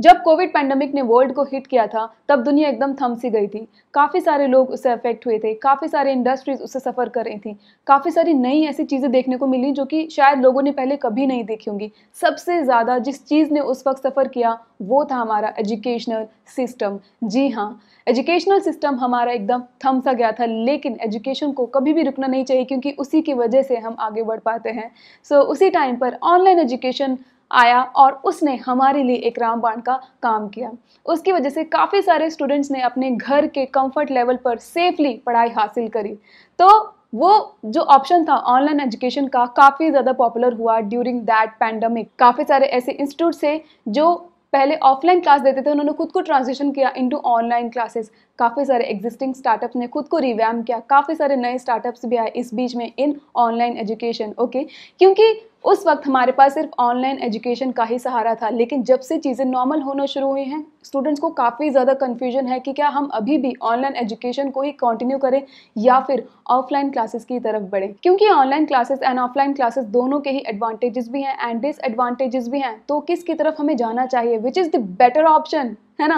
जब COVID pandemic ने world को हिट किया था तब दुनिया एकदम थम सी गई थी काफ़ी सारे लोग उससे अफेक्ट हुए थे काफ़ी सारे इंडस्ट्रीज उससे सफ़र कर रही थी काफ़ी सारी नई ऐसी चीज़ें देखने को मिली जो कि शायद लोगों ने पहले कभी नहीं देखी होंगी सबसे ज़्यादा जिस चीज़ ने उस वक्त सफ़र किया वो था हमारा एजुकेशनल सिस्टम जी हाँ एजुकेशनल सिस्टम हमारा एकदम थम सा गया था लेकिन एजुकेशन को कभी भी रुकना नहीं चाहिए क्योंकि उसी की वजह से हम आगे बढ़ पाते हैं सो so, उसी टाइम पर ऑनलाइन एजुकेशन आया और उसने हमारे लिए एक रामबाण का काम किया उसकी वजह से काफ़ी सारे स्टूडेंट्स ने अपने घर के कंफर्ट लेवल पर सेफली पढ़ाई हासिल करी तो वो जो ऑप्शन था ऑनलाइन एजुकेशन का काफ़ी ज़्यादा पॉपुलर हुआ ड्यूरिंग दैट पैंडमिक काफ़ी सारे ऐसे इंस्टीट्यूट से जो पहले ऑफलाइन क्लास देते थे उन्होंने खुद को ट्रांजिशन किया इनटू ऑनलाइन क्लासेस काफ़ी सारे एग्जिस्टिंग स्टार्टअप्स ने खुद को रिवैम किया काफ़ी सारे नए स्टार्टअप्स भी आए इस बीच में इन ऑनलाइन एजुकेशन ओके क्योंकि उस वक्त हमारे पास सिर्फ ऑनलाइन एजुकेशन का ही सहारा था लेकिन जब से चीज़ें नॉर्मल होना शुरू हुई हैं स्टूडेंट्स को काफ़ी ज़्यादा कन्फ्यूजन है कि क्या हम अभी भी ऑनलाइन एजुकेशन को ही कंटिन्यू करें या फिर ऑफलाइन क्लासेस की तरफ बढ़ें क्योंकि online classes and offline classes दोनों के ही एडवांटेजेस भी हैं एंड डिसएडवांटेजेस भी हैं तो की तरफ हमें जाना चाहिए which is the better option है ना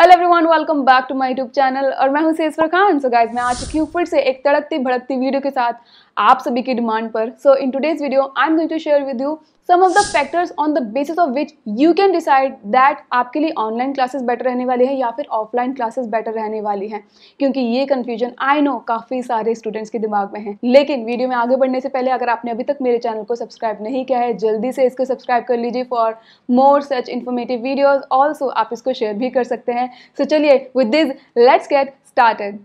hello everyone welcome back to my YouTube channel और मैं हूं सेसफर खान सो गाइस मैं आ चुकी हूँ फिर से एक तड़कती भड़कती वीडियो के साथ आप सभी की डिमांड पर so in today's video I am going to share with you some of the factors on the basis of which you can decide that आपके लिए ऑनलाइन क्लासेस बेटर रहने वाली है या फिर ऑफलाइन क्लासेस बेटर रहने वाली है क्योंकि ये कन्फ्यूजन आई नो काफ़ी सारे स्टूडेंट्स के दिमाग में है लेकिन वीडियो में आगे बढ़ने से पहले अगर आपने अभी तक मेरे चैनल को सब्सक्राइब नहीं किया है जल्दी से इसको सब्सक्राइब कर लीजिए for more such informative videos also आप इसको शेयर भी कर सकते हैं सो so, चलिए with this let's get started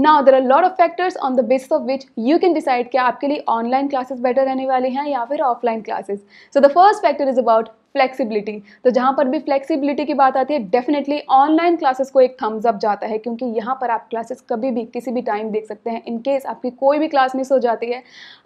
now there are lot of factors on the basis of which you can decide कि आपके लिए ऑनलाइन क्लासेस बेटर रहने वाली हैं या फिर offline classes so the first factor is about flexibility तो जहाँ पर भी फ्लेक्सिबिलिटी की बात आती है डेफिनेटली ऑनलाइन क्लासेस को एक थम्स अप जाता है क्योंकि यहाँ पर आप क्लासेस कभी भी किसी भी टाइम देख सकते हैं इनकेस आपकी कोई भी क्लास मिस हो जाती है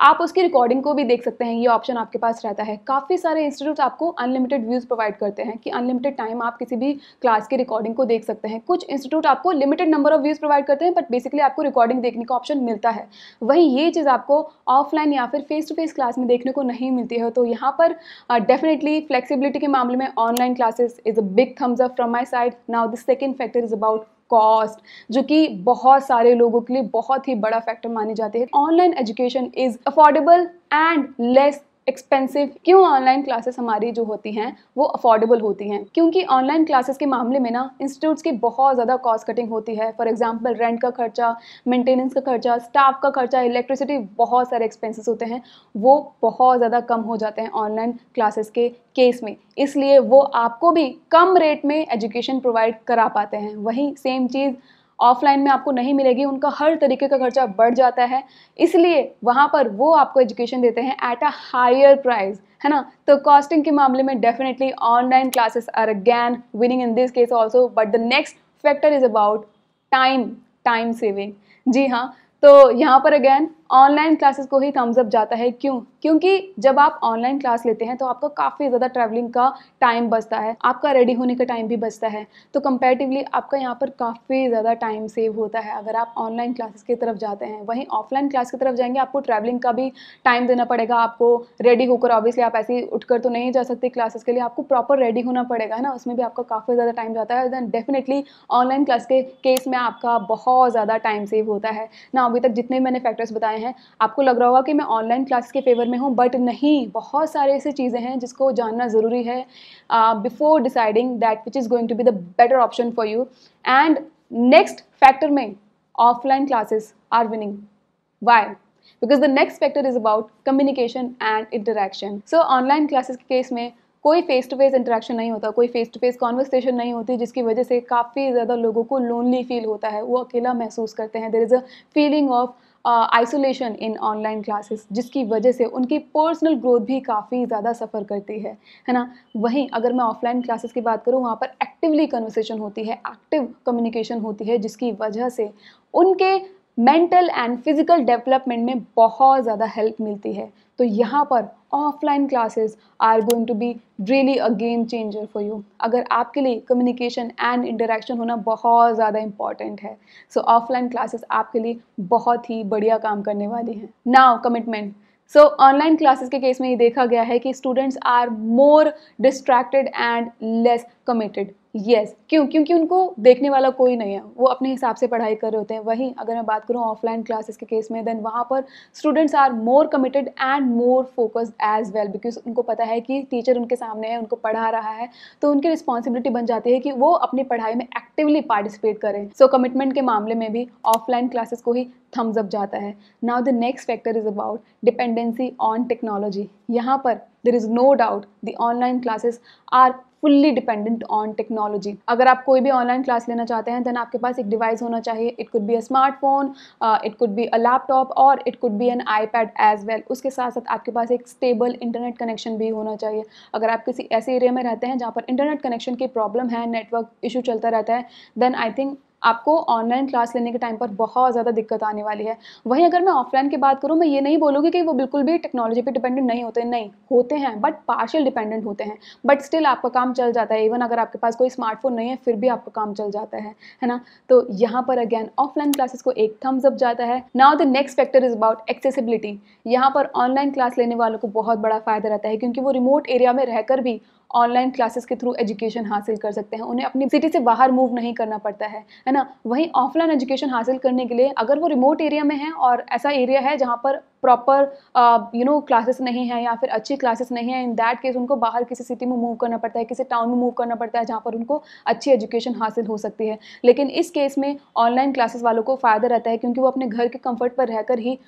आप उसकी रिकॉर्डिंग को भी देख सकते हैं ये ऑप्शन आपके पास रहता है काफ़ी सारे इंस्टीट्यूट आपको अनलिमिटेड व्यूज़ प्रोवाइड करते हैं कि अनलिमिटेड टाइम आप किसी भी क्लास की रिकॉर्डिंग को देख सकते हैं कुछ इंस्टीट्यूट आपको limited number of views provide करते हैं बट बेसिकली आपको रिकॉर्डिंग देखने का ऑप्शन मिलता है वहीं ये चीज़ आपको ऑफलाइन या फिर फेस टू फेस क्लास में देखने को नहीं मिलती है तो यहाँ पर डेफिनेटली uh, फ्लेक्सिबिल अफोर्डेबिलिटी के मामले में online classes is a big thumbs up from my side now the second factor is about cost जो कि बहुत सारे लोगों के लिए बहुत ही बड़ा फैक्टर माने जाते हैं online education is affordable and less expensive क्यों ऑनलाइन क्लासेस हमारी जो होती हैं वो अफोर्डेबल होती हैं क्योंकि ऑनलाइन क्लासेस के मामले में ना इंस्टीट्यूट्स की बहुत ज़्यादा कॉस्ट कटिंग होती है फॉर एग्जांपल रेंट का खर्चा मेंटेनेंस का खर्चा स्टाफ का खर्चा इलेक्ट्रिसिटी बहुत सारे एक्सपेंसेस होते हैं वो बहुत ज़्यादा कम हो जाते हैं ऑनलाइन क्लासेस के केस में इसलिए वो आपको भी कम रेट में एजुकेशन प्रोवाइड करा पाते हैं वहीं सेम चीज़ ऑफलाइन में आपको नहीं मिलेगी उनका हर तरीके का खर्चा बढ़ जाता है इसलिए वहाँ पर वो आपको एजुकेशन देते हैं एट अ हायर प्राइस है ना तो कॉस्टिंग के मामले में definitely online classes are again winning in this case also but the next factor is about time time saving जी हाँ तो यहाँ पर अगैन ऑनलाइन क्लासेस को ही थम्स अप जाता है क्यों क्योंकि जब आप ऑनलाइन क्लास लेते हैं तो आपको काफ़ी ज़्यादा ट्रैवलिंग का टाइम बचता है आपका रेडी होने का टाइम भी बचता है तो कंपेरेटिवली आपका यहाँ पर काफ़ी ज़्यादा टाइम सेव होता है अगर आप ऑनलाइन क्लासेस की तरफ जाते हैं वहीं ऑफलाइन क्लास की तरफ जाएंगे आपको ट्रैवलिंग का भी टाइम देना पड़ेगा आपको रेडी होकर ऑब्वियसली आप ऐसे उठकर तो नहीं जा सकते क्लासेस के लिए आपको प्रॉपर रेडी होना पड़ेगा है ना उसमें भी आपका काफ़ी ज़्यादा टाइम जाता है दैन डेफिनेटली ऑनलाइन क्लास के केस में आपका बहुत ज़्यादा टाइम सेव होता है ना अभी तक जितने मैंने फैक्टर्स बताए आए हैं आपको लग रहा होगा कि मैं ऑनलाइन क्लास के फेवर में हूँ बट नहीं बहुत सारे ऐसी चीज़ें हैं जिसको जानना ज़रूरी है before deciding that which is going to be the better option for you and next factor में offline classes are winning why because the next factor is about communication and interaction so online classes के case में कोई face to face interaction नहीं होता कोई face to face conversation नहीं होती जिसकी वजह से काफ़ी ज़्यादा लोगों को लोनली फील होता है वो अकेला महसूस करते हैं there is a feeling of isolation in online classes जिसकी वजह से उनकी पर्सनल ग्रोथ भी काफ़ी ज़्यादा सफ़र करती है है ना वहीं अगर मैं ऑफलाइन क्लासेस की बात करूँ वहाँ पर एक्टिवली कन्वर्सेशन होती है एक्टिव कम्युनिकेशन होती है जिसकी वजह से उनके मेंटल एंड फिज़िकल डेवलपमेंट में बहुत ज़्यादा हेल्प मिलती है तो यहाँ पर offline classes are going to be really a game changer for you अगर आपके लिए कम्युनिकेशन एंड इंटरेक्शन होना बहुत ज़्यादा इंपॉर्टेंट है सो ऑफलाइन क्लासेस आपके लिए बहुत ही बढ़िया काम करने वाली हैं now commitment so online classes के केस में ये देखा गया है कि students are more distracted and less committed yes yes. क्यों क्योंकि उनको देखने वाला कोई नहीं है वो अपने हिसाब से पढ़ाई कर रहे होते हैं वहीं अगर मैं बात करूँ ऑफलाइन क्लासेस के केस में देन वहाँ पर students are more committed and more focused as well because उनको पता है कि टीचर उनके सामने है उनको पढ़ा रहा है तो उनकी रिस्पॉन्सिबिलिटी बन जाती है कि वो अपनी पढ़ाई में एक्टिवली पार्टिसिपेट करें सो so, कमिटमेंट के मामले में भी ऑफलाइन क्लासेस को ही थम्स अप जाता है now the next factor is about dependency on technology यहाँ पर there is no doubt the online classes are fully dependent on technology अगर आप कोई भी ऑनलाइन क्लास लेना चाहते हैं देन आपके पास एक डिवाइस होना चाहिए it could be a smartphone it could be a laptop और it could be an iPad as well उसके साथ साथ आपके पास एक स्टेबल इंटरनेट कनेक्शन भी होना चाहिए अगर आप किसी ऐसे एरिया में रहते हैं जहाँ पर इंटरनेट कनेक्शन की प्रॉब्लम है नेटवर्क इशू चलता रहता है देन आई थिंक आपको ऑनलाइन क्लास लेने के टाइम पर बहुत ज़्यादा दिक्कत आने वाली है वहीं अगर मैं ऑफलाइन की बात करूँ मैं ये नहीं बोलूँगी कि वो बिल्कुल भी टेक्नोलॉजी पे डिपेंडेंट नहीं होते नहीं होते हैं बट पार्शियल डिपेंडेंट होते हैं बट स्टिल आपका काम चल जाता है इवन अगर आपके पास कोई स्मार्टफोन नहीं है फिर भी आपका काम चल जाता है है ना तो यहाँ पर अगेन ऑफलाइन क्लासेस को एक थम्स अप जाता है now the next factor is about accessibility यहाँ पर ऑनलाइन क्लास लेने वालों को बहुत बड़ा फ़ायदा रहता है क्योंकि वो रिमोट एरिया में रहकर भी ऑनलाइन क्लासेस के थ्रू एजुकेशन हासिल कर सकते हैं उन्हें अपनी सिटी से बाहर मूव नहीं करना पड़ता है है ना वहीं ऑफलाइन एजुकेशन हासिल करने के लिए अगर वो रिमोट एरिया में है और ऐसा एरिया है जहाँ पर प्रॉपर यू नो क्लासेस नहीं है या फिर अच्छी क्लासेस नहीं है इन दैट केस उनको बाहर किसी सिटी में मूव करना पड़ता है किसी टाउन में मूव करना पड़ता है जहाँ पर उनको अच्छी एजुकेशन हासिल हो सकती है लेकिन इस केस में ऑनलाइन क्लासेस वालों को फ़ायदा रहता है क्योंकि वो अपने घर के कंफर्ट पर रहकर ही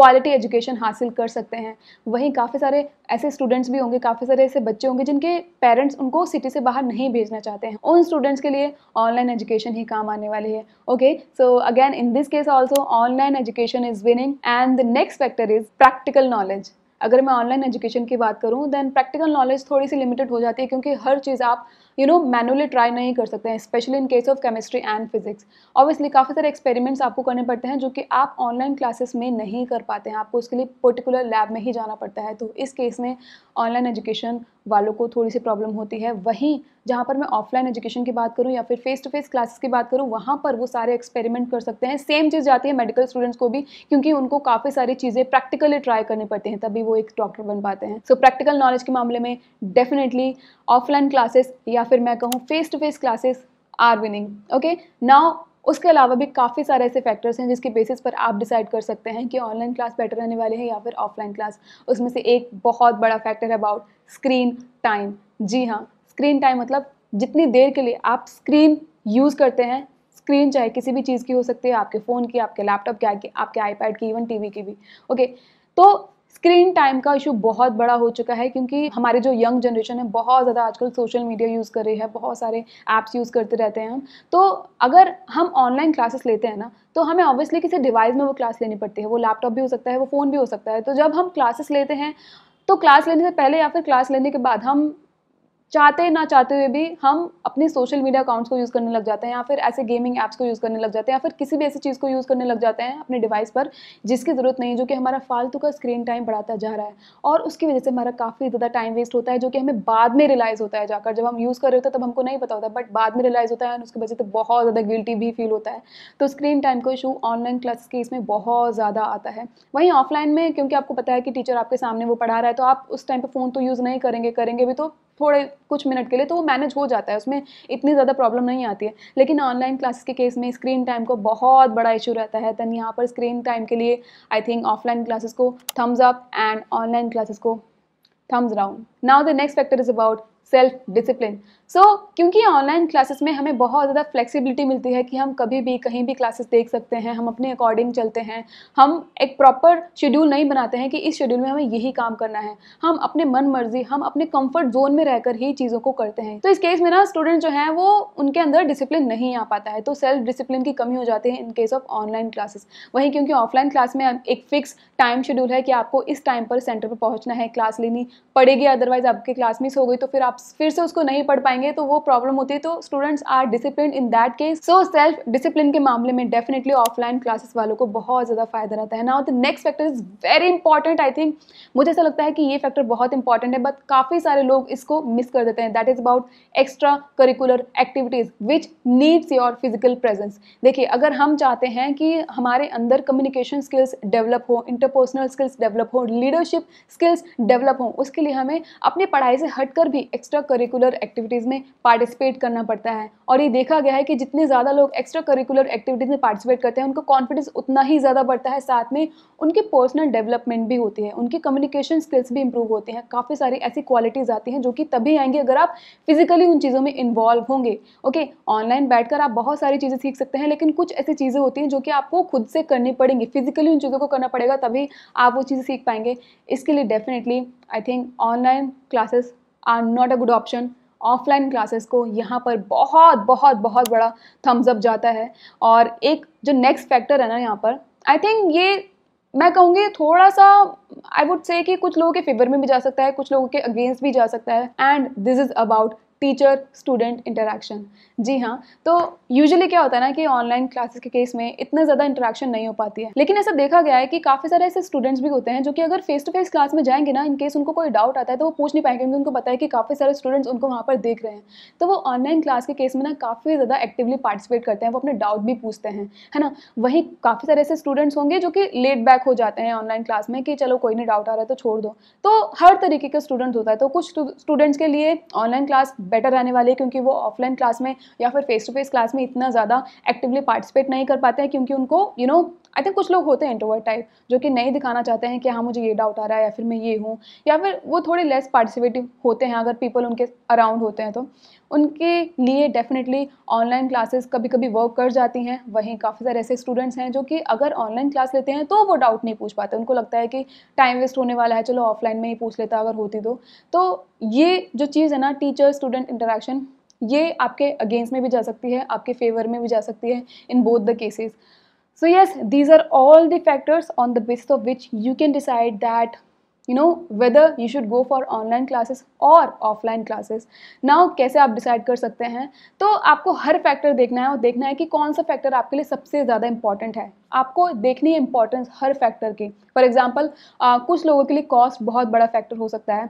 क्वालिटी एजुकेशन हासिल कर सकते हैं वहीं काफ़ी सारे ऐसे स्टूडेंट्स भी होंगे काफ़ी सारे ऐसे बच्चे होंगे जिनके पेरेंट्स उनको सिटी से बाहर नहीं भेजना चाहते हैं उन स्टूडेंट्स के लिए ऑनलाइन एजुकेशन ही काम आने वाली है okay so again in this case also online education is winning and the next factor is practical knowledge अगर मैं ऑनलाइन एजुकेशन की बात करूँ देन प्रैक्टिकल नॉलेज थोड़ी सी लिमिटेड हो जाती है क्योंकि हर चीज़ आप यू नो मैनुअली ट्राई नहीं कर सकते हैं specially in case of chemistry and physics obviously काफ़ी सारे एक्सपेरिमेंट्स आपको करने पड़ते हैं जो कि आप ऑनलाइन क्लासेस में नहीं कर पाते हैं आपको उसके लिए पर्टिकुलर लैब में ही जाना पड़ता है तो इस केस में ऑनलाइन एजुकेशन वालों को थोड़ी सी प्रॉब्लम होती है वहीं जहाँ पर मैं ऑफलाइन एजुकेशन की बात करूँ या फिर फेस टू फेस क्लासेस की बात करूँ वहाँ पर वो सारे एक्सपेरिमेंट कर सकते हैं सेम चीज़ जाती है मेडिकल स्टूडेंट्स को भी क्योंकि उनको काफ़ी सारी चीज़ें प्रैक्टिकली ट्राई करनी पड़ती हैं तभी वो एक डॉक्टर बन पाते हैं सो प्रैक्टिकल नॉलेज के मामले में डेफिनेटली ऑफलाइन क्लासेस या फिर मैं कहूँ face to face classes are winning okay now उसके अलावा भी काफ़ी सारे ऐसे फैक्टर्स हैं जिसके बेसिस पर आप डिसाइड कर सकते हैं कि ऑनलाइन क्लास बेटर रहने वाले हैं या फिर ऑफलाइन क्लास उसमें से एक बहुत बड़ा फैक्टर है अबाउट स्क्रीन टाइम जी हाँ स्क्रीन टाइम मतलब जितनी देर के लिए आप स्क्रीन यूज़ करते हैं स्क्रीन चाहे किसी भी चीज़ की हो सकती है आपके फ़ोन की आपके लैपटॉप की आपके आईपैड की इवन टीवी की भी ओके तो स्क्रीन टाइम का इशू बहुत बड़ा हो चुका है क्योंकि हमारे जो यंग जनरेशन है बहुत ज़्यादा आजकल सोशल मीडिया यूज़ कर रही है बहुत सारे ऐप्स यूज़ करते रहते हैं हम तो अगर हम ऑनलाइन क्लासेस लेते हैं ना तो हमें ऑब्वियसली किसी डिवाइस में वो क्लास लेनी पड़ती है वो लैपटॉप भी हो सकता है वो फ़ोन भी हो सकता है तो जब हम क्लासेस लेते हैं तो क्लास लेने से पहले या फिर क्लास लेने के बाद हम चाहते ना चाहते हुए भी हम अपने सोशल मीडिया अकाउंट्स को यूज़ करने लग जाते हैं या फिर ऐसे गेमिंग ऐप्स को यूज़ करने लग जाते हैं या फिर किसी भी ऐसी चीज़ को यूज़ करने लग जाते हैं अपने डिवाइस पर जिसकी ज़रूरत नहीं जो कि हमारा फालतू का स्क्रीन टाइम बढ़ाता जा रहा है और उसकी वजह से हमारा काफ़ी ज़्यादा टाइम वेस्ट होता है जो कि हमें बाद में रिलाइज़ होता है जाकर जब हम यूज़ कर रहे होते हैं तब हमको नहीं पता होता बट बाद में रिलाइज़ होता है और उसकी वजह से बहुत ज़्यादा गिल्टी भी फील होता है तो स्क्रीन टाइम का इशू ऑनलाइन क्लास के इसमें बहुत ज़्यादा आता है वहीं ऑफलाइन में क्योंकि आपको पता है कि टीचर आपके सामने वो पढ़ा रहा है तो आप उस टाइम पर फ़ोन तो यूज़ नहीं करेंगे करेंगे भी तो थोड़े कुछ मिनट के लिए तो वो मैनेज हो जाता है उसमें इतनी ज़्यादा प्रॉब्लम नहीं आती है लेकिन ऑनलाइन क्लासेस के केस में स्क्रीन टाइम को बहुत बड़ा इशू रहता है दैन यहाँ पर स्क्रीन टाइम के लिए आई थिंक ऑफलाइन क्लासेस को thumbs up and online classes को thumbs down now the next factor is about self discipline so क्योंकि ऑनलाइन क्लासेस में हमें बहुत ज़्यादा फ्लेक्सिबिलिटी मिलती है कि हम कभी भी कहीं भी क्लासेस देख सकते हैं हम अपने अकॉर्डिंग चलते हैं हम एक प्रॉपर शेड्यूल नहीं बनाते हैं कि इस शेड्यूल में हमें यही काम करना है हम अपने मन मर्जी हम अपने कंफर्ट जोन में रहकर ही चीज़ों को करते हैं तो इस केस में ना स्टूडेंट जो है वो उनके अंदर डिसिप्लिन नहीं आ पाता है तो सेल्फ डिसिप्लिन की कमी हो जाती है in case of online classes वहीं क्योंकि ऑफलाइन क्लास में एक फिक्स टाइम शेड्यूल है कि आपको इस टाइम पर सेंटर पर पहुंचना है क्लास लेनी पड़ेगी अदरवाइज आपकी क्लास मिस हो गई तो फिर आप फिर से उसको नहीं पढ़ पाएंगे तो वो प्रॉब्लम होती है तो students are discipline in that case so self discipline के मामले में डेफिनेटली ऑफलाइन क्लासेस वालों को बहुत ज़्यादा फायदा रहता है now the next factor is very important I think मुझे ऐसा लगता है कि ये फैक्टर बहुत इंपॉर्टेंट है बट काफ़ी सारे लोग इसको मिस कर देते हैं that is about extra curricular activities which needs your physical presence देखिए अगर हम चाहते हैं कि हमारे अंदर कम्युनिकेशन स्किल्स डेवलप हो इंटरपर्सनल स्किल्स डेवलप हो लीडरशिप स्किल्स डेवलप हो उसके लिए हमें अपनी पढ़ाई से हटकर भी एक्स्ट्रा करिकुलर एक्टिविटीज़ में पार्टिसिपेट करना पड़ता है और ये देखा गया है कि जितने ज़्यादा लोग एक्स्ट्रा करिकुलर एक्टिविटीज़ में पार्टिसिपेट करते हैं उनका कॉन्फिडेंस उतना ही ज़्यादा बढ़ता है साथ में उनकी पर्सनल डेवलपमेंट भी होती है उनकी कम्युनिकेशन स्किल्स भी इंप्रूव होती हैं काफ़ी सारी ऐसी क्वालिटीज़ आती हैं जो कि तभी आएंगे अगर आप फिजिकली उन चीज़ों में इन्वॉल्व होंगे ओके ऑनलाइन बैठकर आप बहुत सारी चीज़ें सीख सकते हैं लेकिन कुछ ऐसी चीज़ें होती हैं जो कि आपको खुद से करनी पड़ेंगी फिजिकली उन चीज़ों को करना पड़ेगा तभी आप वो चीज़ें सीख पाएंगे इसके लिए definitely I think online classes are not a good option offline classes को यहाँ पर बहुत बहुत बहुत बड़ा थम्स अप जाता है और एक जो नेक्स्ट फैक्टर है ना यहाँ पर आई थिंक ये मैं कहूँगी थोड़ा सा आई वुड से कि कुछ लोगों के फेवर में भी जा सकता है कुछ लोगों के अगेंस्ट भी जा सकता है and this is about teacher student interaction जी हाँ तो यूजुअली क्या होता है ना कि ऑनलाइन क्लासेस के केस में इतना ज़्यादा इंटरेक्शन नहीं हो पाती है लेकिन ऐसा देखा गया है कि काफ़ी सारे ऐसे स्टूडेंट्स भी होते हैं जो कि अगर फेस टू फेस क्लास में जाएंगे ना इनकेस उनको कोई डाउट आता है तो वो पूछ नहीं पाएंगे क्योंकि उनको पता है कि काफ़ी सारे स्टूडेंट्स उनको वहाँ पर देख रहे हैं तो वो ऑनलाइन क्लास के केस में ना काफ़ी ज़्यादा एक्टिवली पार्टिसिपेट करते हैं वो अपने डाउट भी पूछते हैं है ना वहीं काफ़ी सारे ऐसे स्टूडेंट्स होंगे जो कि लेट बैक हो जाते हैं ऑनलाइन क्लास में कि चलो कोई नहीं डाउट आ रहा है तो छोड़ दो तो हर तरीके का स्टूडेंट्स होता है तो कुछ स्टूडेंट्स के लिए ऑनलाइन क्लास बेटर रहने वाले क्योंकि वो ऑफलाइन क्लास में या फिर फेस टू फेस क्लास में इतना ज़्यादा एक्टिवली पार्टिसिपेट नहीं कर पाते हैं क्योंकि उनको you you know know, I think कुछ लोग होते हैं इंट्रोवर्ट टाइप जो कि नहीं दिखाना चाहते हैं कि हाँ मुझे ये डाउट आ रहा है या फिर मैं ये हूँ या फिर वो थोड़े लेस पार्टिसिपेटिव होते हैं अगर पीपल उनके अराउंड होते हैं तो उनके लिए डेफिनेटली ऑनलाइन क्लासेस कभी कभी वर्क कर जाती हैं वहीं काफ़ी सारे ऐसे स्टूडेंट्स हैं जो कि अगर ऑनलाइन क्लास लेते हैं तो वो डाउट नहीं पूछ पाते उनको लगता है कि टाइम वेस्ट होने वाला है चलो ऑफलाइन में ही पूछ लेता अगर होती तो तो ये जो चीज़ है ना टीचर स्टूडेंट इंटरेक्शन ये आपके अगेंस्ट में भी जा सकती है आपके फेवर में भी जा सकती है in both the cases so yes these are all the factors on the basis of which you can decide that you know whether you should go for online classes or offline classes now कैसे आप decide कर सकते हैं तो आपको हर factor देखना है और देखना है कि कौन सा factor आपके लिए सबसे ज़्यादा important है आपको देखनी है importance हर factor की for example uh, कुछ लोगों के लिए cost बहुत बड़ा factor हो सकता है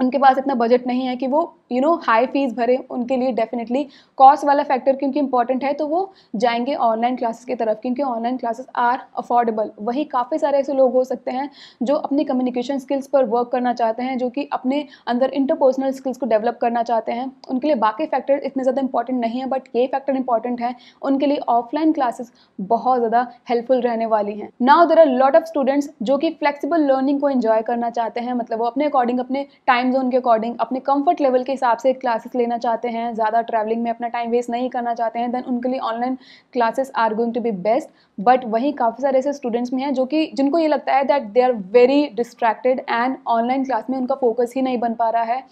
उनके पास इतना बजट नहीं है कि वो यू नो हाई फीस भरे उनके लिए डेफिनेटली कॉस्ट वाला फैक्टर क्योंकि इंपॉर्टेंट है तो वो जाएंगे ऑनलाइन क्लासेस की तरफ क्योंकि ऑनलाइन क्लासेस आर अफोर्डेबल वही काफ़ी सारे ऐसे लोग हो सकते हैं जो अपनी कम्युनिकेशन स्किल्स पर वर्क करना चाहते हैं जो कि अपने अंदर इंटरपर्सनल स्किल्स को डेवलप करना चाहते हैं उनके लिए बाकी फैक्टर इतने ज़्यादा इंपॉर्टेंट नहीं है बट ये फैक्टर इंपॉर्टेंट है उनके लिए ऑफलाइन क्लासेस बहुत ज़्यादा हेल्पफुल रहने वाली हैं now there are lot of students जो कि फ्लेक्सिबल लर्निंग को इन्जॉय करना चाहते हैं मतलब वो अपने अकॉर्डिंग अपने टाइम टाइम जोन के अकॉर्डिंग अपने कंफर्ट लेवल के हिसाब से क्लासेस लेना चाहते हैं ज़्यादा ट्रैवलिंग में अपना टाइम वेस्ट नहीं करना चाहते हैं देन उनके लिए online classes are going to be best but वहीं काफ़ी सारे ऐसे स्टूडेंट्स में हैं जो कि जिनको ये लगता है that they are very distracted and online class में उनका फोकस ही नहीं बन पा रहा है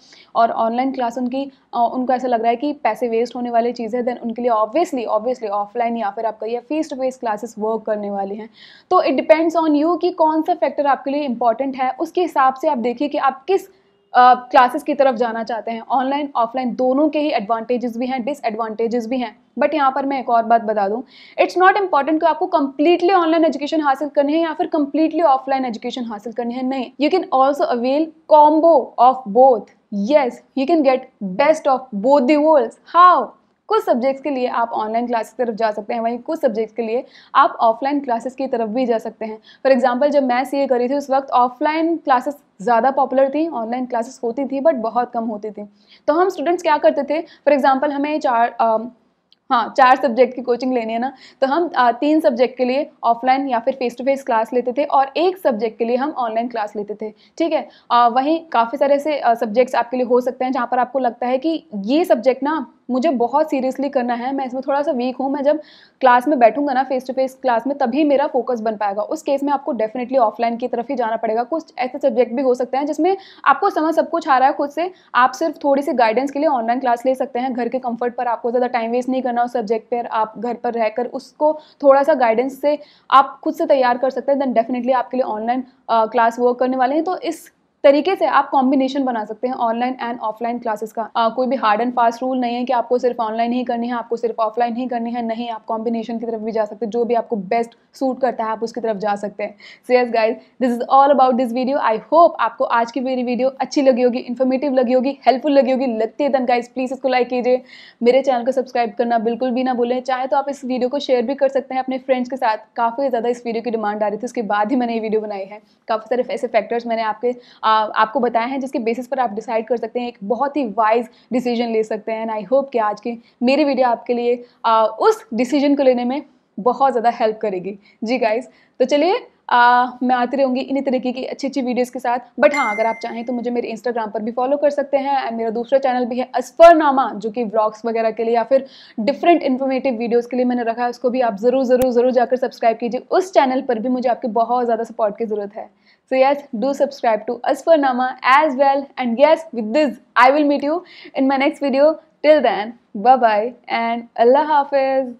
और ऑनलाइन क्लास उनकी उनको ऐसा लग रहा है कि पैसे वेस्ट होने वाली चीज़ है देन उनके लिए ऑब्वियसली ऑब्वियसली ऑफलाइन या फिर आपका ये face to face classes work करने वाली हैं तो इट डिपेंड्स ऑन यू कि कौन सा फैक्टर आपके लिए इंपॉर्टेंट है उसके हिसाब से आप देखिए कि आप किस क्लासेस uh, की तरफ जाना चाहते हैं ऑनलाइन ऑफलाइन दोनों के ही एडवांटेजेस भी हैं डिसएडवांटेजेस भी हैं बट यहाँ पर मैं एक और बात बता दूँ इट्स नॉट इम्पॉर्टेंट कि आपको कंप्लीटली ऑनलाइन एजुकेशन हासिल करनी है या फिर कंप्लीटली ऑफलाइन एजुकेशन हासिल करनी है नहीं you can also avail combo of both yes you can get best of both the world how कुछ सब्जेक्ट्स के लिए आप ऑनलाइन क्लासेस की तरफ जा सकते हैं वहीं कुछ सब्जेक्ट्स के लिए आप ऑफलाइन क्लासेस की तरफ भी जा सकते हैं फॉर एग्जाम्पल जब मैं सी कर रही थी उस वक्त ऑफलाइन क्लासेस ज़्यादा पॉपुलर थी ऑनलाइन क्लासेस होती थी बट बहुत कम होती थी तो हम स्टूडेंट्स क्या करते थे फॉर एग्जाम्पल हमें चार आ, हाँ चार सब्जेक्ट की कोचिंग लेनी है ना तो हम आ, तीन सब्जेक्ट के लिए ऑफलाइन या फिर फेस टू फेस क्लास लेते थे और एक सब्जेक्ट के लिए हम ऑनलाइन क्लास लेते थे ठीक है आ, वहीं काफ़ी सारे ऐसे सब्जेक्ट्स आपके लिए हो सकते हैं जहाँ पर आपको लगता है कि ये सब्जेक्ट ना मुझे बहुत सीरियसली करना है मैं इसमें थोड़ा सा वीक हूँ मैं जब क्लास में बैठूंगा ना फेस टू फेस क्लास में तभी मेरा फोकस बन पाएगा उस केस में आपको डेफिनेटली ऑफलाइन की तरफ ही जाना पड़ेगा कुछ ऐसे सब्जेक्ट भी हो सकते हैं जिसमें आपको समझ सब कुछ आ रहा है खुद से आप सिर्फ थोड़ी सी गाइडेंस के लिए ऑनलाइन क्लास ले सकते हैं घर के कम्फर्ट पर आपको ज़्यादा टाइम वेस्ट नहीं करना उस सब्जेक्ट पर आप घर पर रहकर उसको थोड़ा सा गाइडेंस से आप खुद से तैयार कर सकते हैं देन डेफिनेटली आपके लिए ऑनलाइन क्लास वर्क करने वाले हैं तो इस तरीके से आप कॉम्बिनेशन बना सकते हैं ऑनलाइन एंड ऑफलाइन क्लासेस का आ, कोई भी हार्ड एंड फास्ट रूल नहीं है कि आपको सिर्फ ऑनलाइन ही करनी है आपको सिर्फ ऑफलाइन ही करनी है नहीं आप कॉम्बिनेशन की तरफ भी जा सकते हैं जो भी आपको बेस्ट सूट करता है आप उसकी तरफ जा सकते हैं so yes guys this is all about this video I hope आपको आज की मेरी वीडियो अच्छी लगी होगी इन्फॉर्मेटिव लगी होगी हेल्पफुल लगी होगी लगती है दन गाइज प्लीज़ इसको लाइक कीजिए मेरे चैनल को सब्सक्राइब करना बिल्कुल भी ना भूलें चाहे तो आप इस वीडियो को शेयर भी कर सकते हैं अपने फ्रेंड्स के साथ काफ़ी ज़्यादा इस वीडियो की डिमांड आ रही थी उसके बाद ही मैंने ये वीडियो बनाई है काफ़ी सारे ऐसे फैक्टर्स मैंने आपके आपको बताए हैं जिसके बेसिस पर आप डिसाइड कर सकते हैं एक बहुत ही वाइज डिसीजन ले सकते हैं एंड आई होप कि आज के मेरी वीडियो आपके लिए उस डिसीजन को लेने में बहुत ज़्यादा हेल्प करेगी जी गाइज तो चलिए आ, मैं आती रहूँगी इन्हीं तरीके की अच्छी अच्छी वीडियोस के साथ बट हाँ अगर आप चाहें तो मुझे मेरे इंस्टाग्राम पर भी फॉलो कर सकते हैं एंड मेरा दूसरा चैनल भी है असफरनामा जो कि ब्लॉग्स वगैरह के लिए या फिर डिफरेंट इन्फॉर्मेटिव वीडियोज़ के लिए मैंने रखा है उसको भी आप ज़रूर ज़रूर ज़रूर जाकर सब्सक्राइब कीजिए उस चैनल पर भी मुझे आपकी बहुत ज़्यादा सपोर्ट की ज़रूरत है yes do subscribe to Asfar Nama as well and yes with this I will meet you in my next video till then bye bye and अल्लाह हाफिज़